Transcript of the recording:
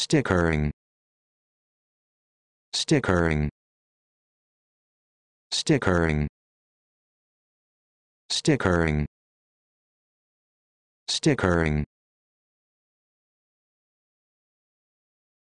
stickering stickering stickering stickering stickering